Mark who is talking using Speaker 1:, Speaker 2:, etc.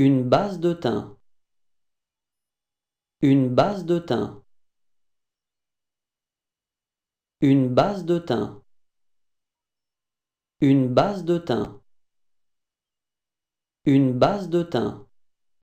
Speaker 1: Une base de thym. Une base de thym. Une base de thym. Une base de thym. Une base de thym.